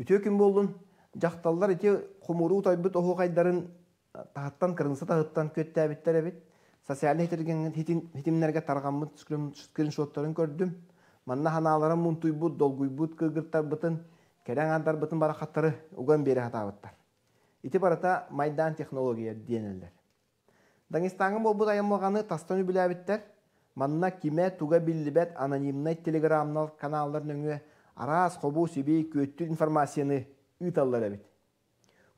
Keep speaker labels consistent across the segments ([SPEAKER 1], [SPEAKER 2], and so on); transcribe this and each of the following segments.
[SPEAKER 1] Үтө күн болдун, жақталлар ете құмыру тайбыт оғы қайдарын тағыттан кірінсі тағыттан көтті әбіттер әбіт. Социальный хетірген хетімлерге тарғамын түскірін шоттарын көрдім. Манна ханаларын мұн тұйбұт, долгуйбұт, кыргырттар бұтын, кәрәң бұтын бара қаттары ұған бері хатабыттар. Ити барата майдан технология дейінілдер. Даңыстаңы бұл бұд аямылғаны тастан үбілі әбіттер, манна киме туға білібәт анонимный телеграмнал каналларын Арас қобу көтті информацияны ұйталлар әбет.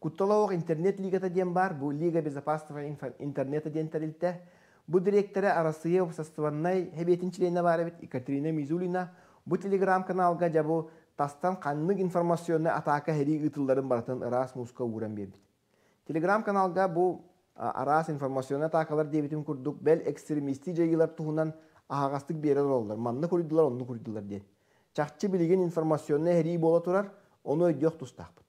[SPEAKER 1] Құтталауық интернет лигата ден бар, бұл лига безопасного интернета ден тәрілті. Бұл директоры Арасыев састываннай әбетіншілейіне бар Екатерина Мизулина. Бұл телеграм-каналға жабу тастан қанлық информационны атака хәри ытылларын баратын ырас муска уран бербит. Телеграм каналға бұл арас информационны атакалар дебитим курдук бел экстремисти жайылар туһунан агастык берер олдар. Манны курдылар, онны курдылар дейді чахчы билигин информационный хери бола турар, оны өйдіоқ тұстақпыт.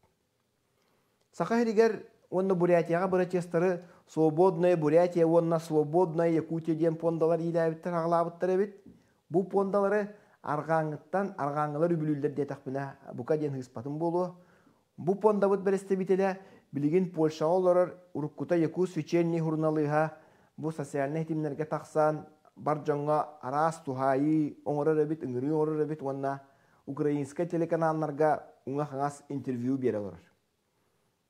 [SPEAKER 1] Сақа эригер онны бурятияга бұры «Свободная Бурятия, онна свободная Якутия» ден пондалар еләбіттір, ағылабыттыр Бу бу пондалары арғаңыттан арғаңылар үбілілдер детақпына бука ден болу. понда пондабыт бересте бителе білігін Польша оларыр уруккута якус свеченний хұрналыға бу социальный тимнерге тақсан баржонго араас тухайы оңороребит ыңыры оңороребит уонна украинская телеканалларга уңа қаңас интервью бералар.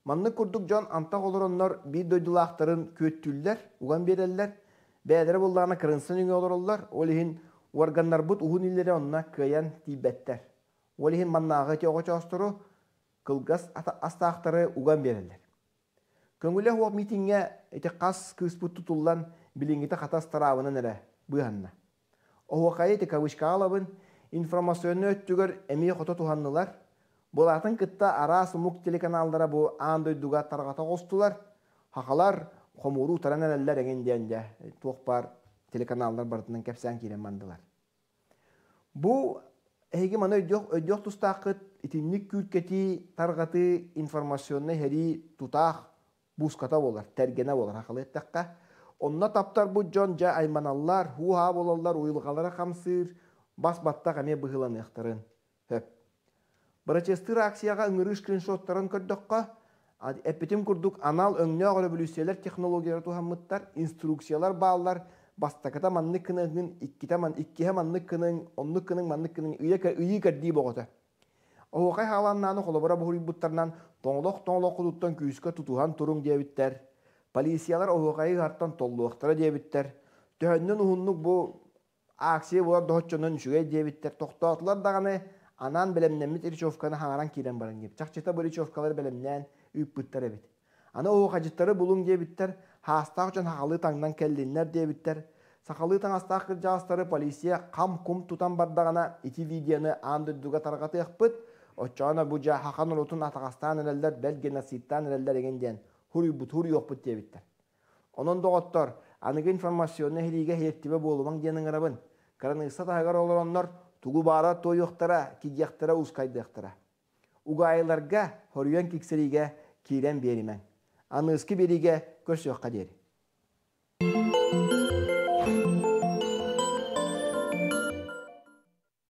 [SPEAKER 1] Манны курдук жон анта олороннор бир дойдулаахтарын көттілдер, уган береллер, бәдірі болларына кырынсын үңе олороллар, олихин органнар бұт уғын иллері онна көйен тибеттер. Олихин маннағы астыру чоғыстыру, кылгас астақтары уған береллер. Көңгілі хуақ митинге әте қас күс бұт тұтылдан біліңгеті қатас тарабынан әрі быһанна. Оһуакайы текавышкалабын информационны өттүгөр эми хото туханнылар. Булатын кытта арас мук телеканалдара бу андай дуга таргата гостулар. Хакалар хомуру тараналлар деген дендә тохпар телеканалдар бартынан кепсән килен мандылар. Бу эһиги маны өйдөк өйдөк тустакыт итинник күркети таргаты информационны хәри тутах буската болар, тәргене болар хакалы тәкка. Онна таптар жон жа айманаллар, хуа болаллар уйылғалара қамсыр, бас батта қаме бұғылан еқтарын. Хөп. Брачестыр акцияға үңірі шоттарын көрдіққа, әппетім күрдік анал өңне революциялар технологиялар туһаммыттар, инструкциялар бағылар, бастақыта манны кыныңын, икките ман, иккіхе манны кының, онны күнің манны кының, үйі кәрді бұғыты. Оғақай халаннаны қолабыра бұғыр бұттарынан тоңлық тоңлоқ құдуттан күйіскі тұтуған тұрың дебіттер. Полисиялар оһуғайы артан толлуақтара дебиттер. Төһөннөн уһуннук бу аксия булар дохчонун шугай дебиттер. Тоқтоатлар даганы анан белемнен Ирчевканы хаңаран кирен баран деп. Чакчыта бу Ирчевкалар белемнен үйппүттер бит. Ана оһуғажыттары булун дебиттер. Хастақ жан хақалы таңдан келдиннер дебиттер. Сақалы таңастақ жастары полисия қам кум тутан бардағана ити видеоны анды дуга тарғаты ықпыт. Очана бұ жа хақан атағастан әлелдер, бәл геноцидтан егенден хурюбут хурюохпут диэбиттер онон доҕоттор аныгы информационна хилииге хиэттибе буолумаң диэнин арабын кранысса тахагар олороннор тугу баара тойохтара кигиахтара ускайдыахтара угаайларга хоруян киксериге киирен беримен аныыски бериге көс жокка дери